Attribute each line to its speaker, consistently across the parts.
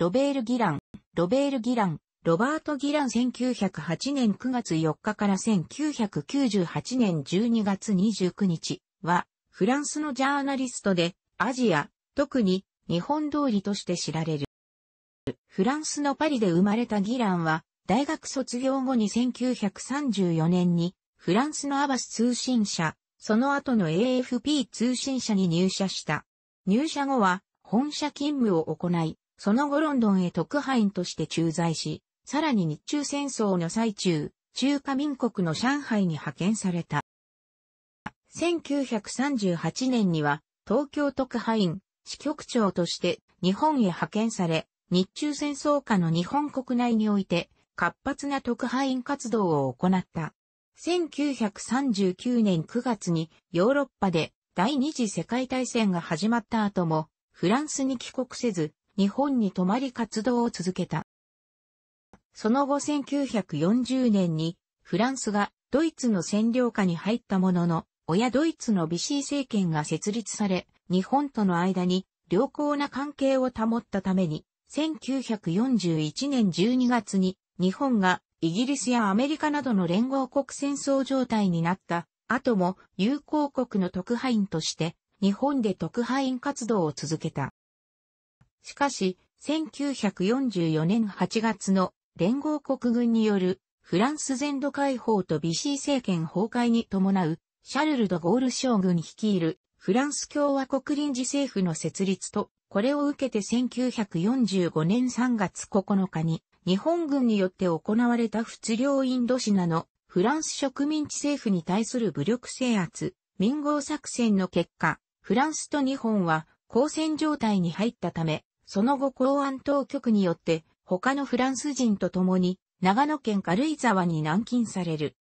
Speaker 1: ロベール・ギラン、ロベール・ギラン、ロバート・ギラン1908年9月4日から1998年12月29日は、フランスのジャーナリストで、アジア、特に日本通りとして知られる。フランスのパリで生まれたギランは、大学卒業後に1934年に、フランスのアバス通信社、その後の AFP 通信社に入社した。入社後は、本社勤務を行い、その後ロンドンへ特派員として駐在し、さらに日中戦争の最中、中華民国の上海に派遣された。1938年には東京特派員支局長として日本へ派遣され、日中戦争下の日本国内において活発な特派員活動を行った。1939年9月にヨーロッパで第二次世界大戦が始まった後もフランスに帰国せず日本に泊まり活動を続けた。その後1940年にフランスがドイツの占領下に入ったものの、親ドイツのビシー政権が設立され、日本との間に良好な関係を保ったために、1941年12月に日本がイギリスやアメリカなどの連合国戦争状態になった後も友好国の特派員として日本で特派員活動を続けた。しかし、1944年8月の連合国軍によるフランス全土解放とビシー政権崩壊に伴うシャルル・ド・ゴール将軍率いるフランス共和国臨時政府の設立と、これを受けて1945年3月9日に日本軍によって行われた仏領インドシナのフランス植民地政府に対する武力制圧、民合作戦の結果、フランスと日本は交戦状態に入ったため、その後公安当局によって他のフランス人と共に長野県軽井沢に軟禁される。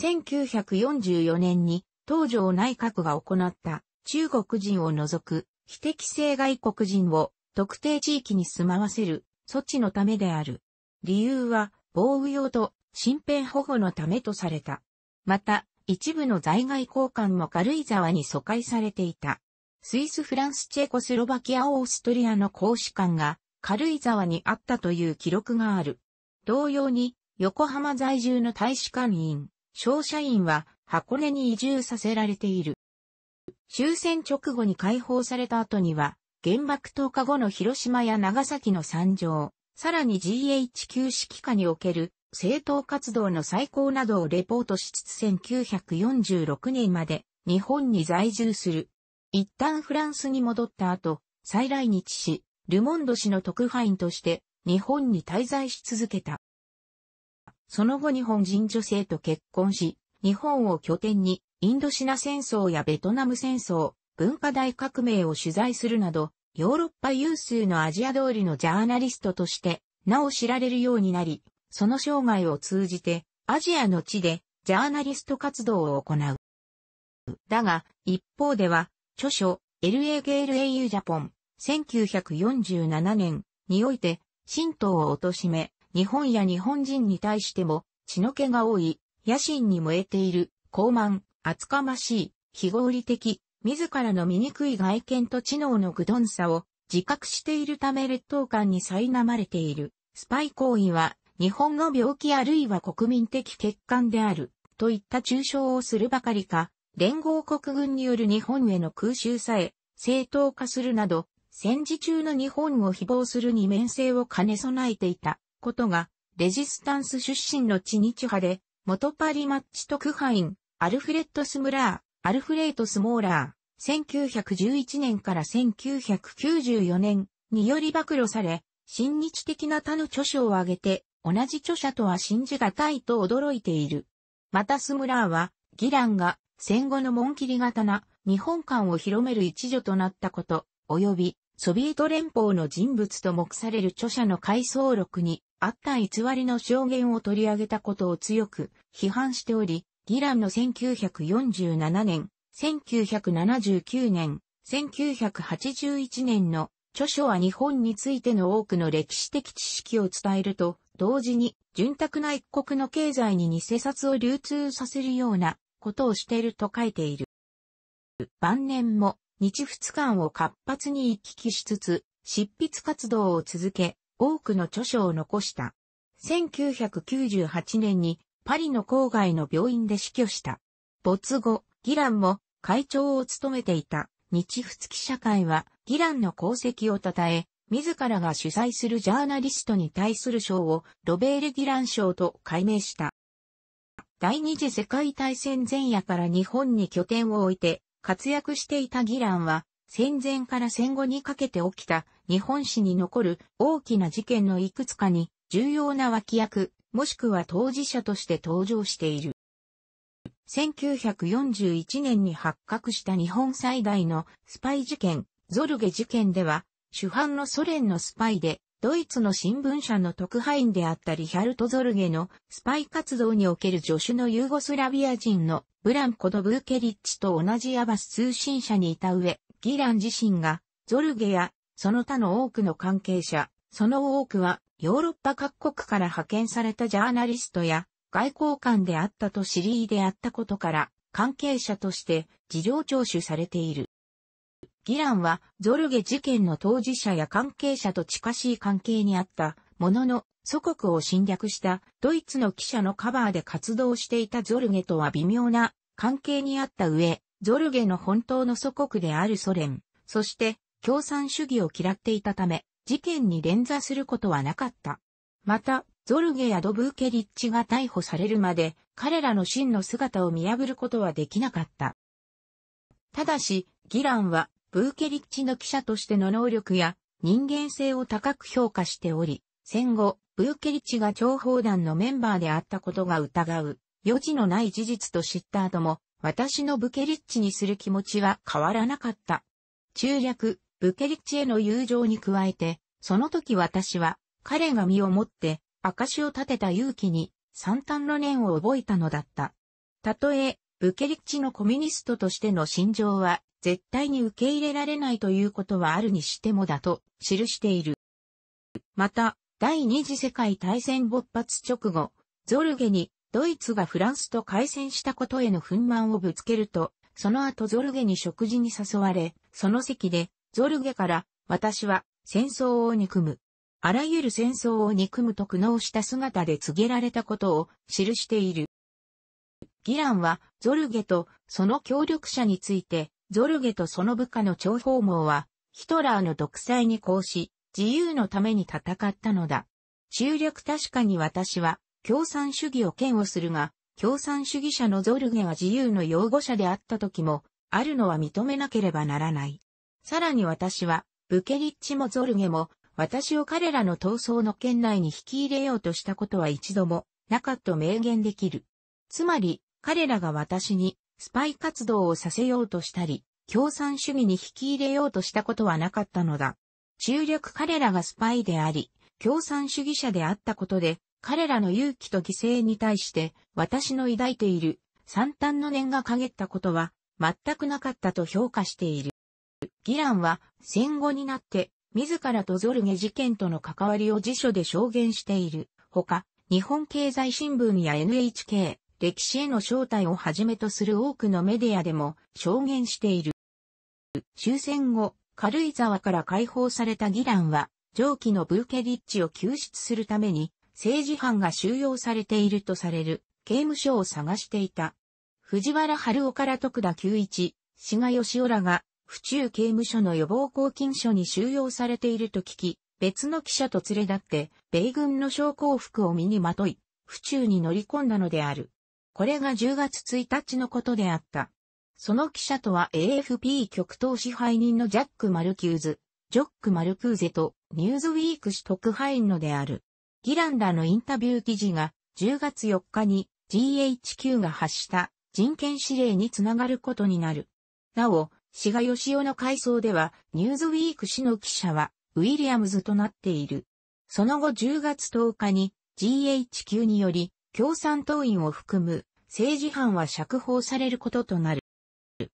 Speaker 1: 1944年に東条内閣が行った中国人を除く非適正外国人を特定地域に住まわせる措置のためである。理由は防御用と身辺保護のためとされた。また、一部の在外交換も軽井沢に疎開されていた。スイス・フランス・チェコスロバキア・オーストリアの公使館が軽井沢にあったという記録がある。同様に、横浜在住の大使館員、商社員は箱根に移住させられている。終戦直後に解放された後には、原爆投下後の広島や長崎の惨状、さらに GHQ 指揮下における政党活動の再興などをレポートしつつ1946年まで日本に在住する。一旦フランスに戻った後、再来日し、ルモンド氏の特派員として日本に滞在し続けた。その後日本人女性と結婚し、日本を拠点にインドシナ戦争やベトナム戦争、文化大革命を取材するなど、ヨーロッパ有数のアジア通りのジャーナリストとして、なお知られるようになり、その生涯を通じて、アジアの地でジャーナリスト活動を行う。だが、一方では、著書、LA ゲール AU ジャポン、1947年において、神道を貶め、日本や日本人に対しても、血の気が多い、野心に燃えている、傲慢、厚かましい、非合理的、自らの醜い外見と知能の愚鈍さを自覚しているため劣等感に苛まれている。スパイ行為は日本の病気あるいは国民的欠陥であるといった抽象をするばかりか、連合国軍による日本への空襲さえ正当化するなど、戦時中の日本を誹謗する二面性を兼ね備えていたことが、レジスタンス出身の地日派で、元パリマッチ特派員、アルフレッド・スムラー、アルフレート・スモーラー、1911年から1994年により暴露され、親日的な他の著書を挙げて、同じ著者とは信じがたいと驚いている。またスムラーは、ギランが戦後の門切り型な日本館を広める一助となったこと、及びソビエト連邦の人物と目される著者の回想録にあった偽りの証言を取り上げたことを強く批判しており、ギランの1947年、1979年、1981年の著書は日本についての多くの歴史的知識を伝えると、同時に、潤沢な一国の経済に偽札を流通させるようなことをしていると書いている。晩年も日仏間を活発に行き来しつつ、執筆活動を続け、多くの著書を残した。1998年にパリの郊外の病院で死去した。没後、ギランも会長を務めていた日仏記者会はギランの功績を称え、自らが主催するジャーナリストに対する賞をロベール・ギラン賞と改名した。第二次世界大戦前夜から日本に拠点を置いて活躍していたギランは、戦前から戦後にかけて起きた日本史に残る大きな事件のいくつかに重要な脇役、もしくは当事者として登場している。1941年に発覚した日本最大のスパイ事件、ゾルゲ事件では、主犯のソ連のスパイでドイツの新聞社の特派員であったリヒャルト・ゾルゲのスパイ活動における助手のユーゴスラビア人のブランコ・ドブーケリッチと同じアバス通信社にいた上、ギラン自身がゾルゲやその他の多くの関係者、その多くはヨーロッパ各国から派遣されたジャーナリストや外交官であったと知り合いであったことから関係者として事情聴取されている。ギランはゾルゲ事件の当事者や関係者と近しい関係にあったものの、祖国を侵略したドイツの記者のカバーで活動していたゾルゲとは微妙な関係にあった上、ゾルゲの本当の祖国であるソ連、そして共産主義を嫌っていたため、事件に連座することはなかった。また、ゾルゲやドブーケリッチが逮捕されるまで、彼らの真の姿を見破ることはできなかった。ただし、ギランはブーケリッチの記者としての能力や人間性を高く評価しており、戦後、ブーケリッチが情報団のメンバーであったことが疑う、余地のない事実と知った後も、私のブケリッチにする気持ちは変わらなかった。中略、ブケリッチへの友情に加えて、その時私は、彼が身をもって、証を立てた勇気に、惨憺の念を覚えたのだった。たとえ、ブケリッチのコミュニストとしての心情は絶対に受け入れられないということはあるにしてもだと記している。また、第二次世界大戦勃発直後、ゾルゲにドイツがフランスと開戦したことへの憤懣をぶつけると、その後ゾルゲに食事に誘われ、その席でゾルゲから私は戦争を憎む。あらゆる戦争を憎むと苦悩した姿で告げられたことを記している。ギランはゾルゲとその協力者についてゾルゲとその部下の張訪網は、ヒトラーの独裁に抗し、自由のために戦ったのだ。中略確かに私は、共産主義を嫌悪するが、共産主義者のゾルゲは自由の擁護者であった時も、あるのは認めなければならない。さらに私は、ブケリッチもゾルゲも、私を彼らの闘争の圏内に引き入れようとしたことは一度も、なかった明言できる。つまり、彼らが私に、スパイ活動をさせようとしたり、共産主義に引き入れようとしたことはなかったのだ。中略彼らがスパイであり、共産主義者であったことで、彼らの勇気と犠牲に対して、私の抱いている、惨憺の念が陰ったことは、全くなかったと評価している。ギランは、戦後になって、自らとゾルゲ事件との関わりを辞書で証言している。ほか、日本経済新聞や NHK、歴史への招待をはじめとする多くのメディアでも証言している。終戦後、軽井沢から解放されたギランは、上記のブーケリッチを救出するために、政治犯が収容されているとされる刑務所を探していた。藤原春夫から徳田久一、志賀義雄らが、府中刑務所の予防拘禁所に収容されていると聞き、別の記者と連れ立って、米軍の将校服を身にまとい、府中に乗り込んだのである。これが10月1日のことであった。その記者とは AFP 極東支配人のジャック・マルキューズ、ジョック・マルクーゼとニューズウィーク氏特派員のである。ギランダのインタビュー記事が10月4日に GHQ が発した人権指令につながることになる。なお、志賀義雄の回想ではニューズウィーク氏の記者はウィリアムズとなっている。その後10月10日に GHQ により共産党員を含む政治犯は釈放されることとなる。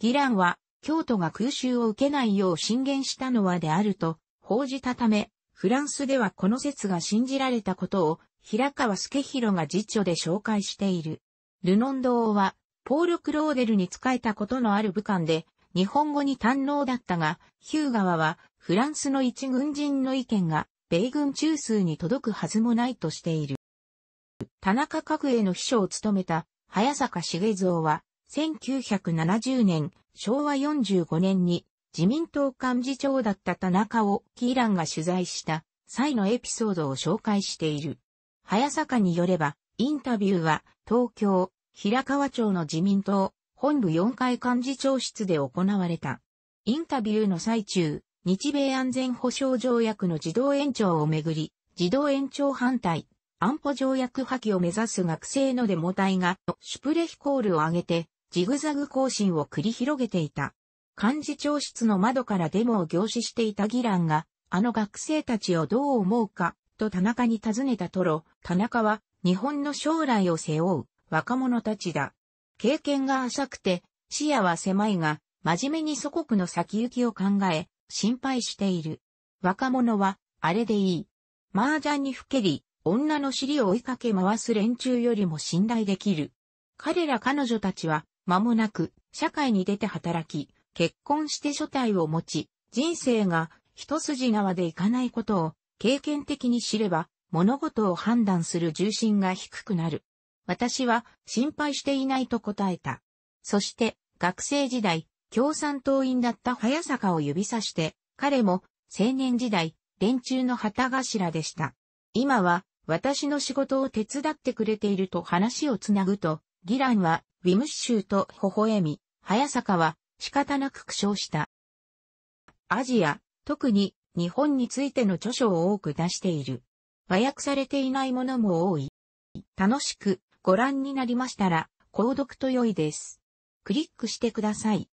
Speaker 1: ィランは、京都が空襲を受けないよう進言したのはであると報じたため、フランスではこの説が信じられたことを平川助弘が辞書で紹介している。ルノンドーは、ポール・クローデルに仕えたことのある武官で、日本語に堪能だったが、ヒューガワは、フランスの一軍人の意見が、米軍中枢に届くはずもないとしている。田中角栄の秘書を務めた早坂茂蔵は、1970年、昭和45年に自民党幹事長だった田中をキーランが取材した際のエピソードを紹介している。早坂によれば、インタビューは東京、平川町の自民党本部4階幹事長室で行われた。インタビューの最中、日米安全保障条約の自動延長をめぐり、自動延長反対安保条約破棄を目指す学生のデモ隊が、シュプレヒコールを上げて、ジグザグ行進を繰り広げていた。幹事長室の窓からデモを凝視していたギランが、あの学生たちをどう思うか、と田中に尋ねたとろ、田中は、日本の将来を背負う、若者たちだ。経験が浅くて、視野は狭いが、真面目に祖国の先行きを考え、心配している。若者は、あれでいい。麻雀にふけり、女の尻を追いかけ回す連中よりも信頼できる。彼ら彼女たちは、間もなく、社会に出て働き、結婚して所帯を持ち、人生が一筋縄でいかないことを経験的に知れば、物事を判断する重心が低くなる。私は心配していないと答えた。そして学生時代、共産党員だった早坂を指さして、彼も青年時代、連中の旗頭でした。今は私の仕事を手伝ってくれていると話をつなぐと、ギランは、ウィムッシューと微笑み、早坂は仕方なく苦笑した。アジア、特に日本についての著書を多く出している。和訳されていないものも多い。楽しくご覧になりましたら、購読と良いです。クリックしてください。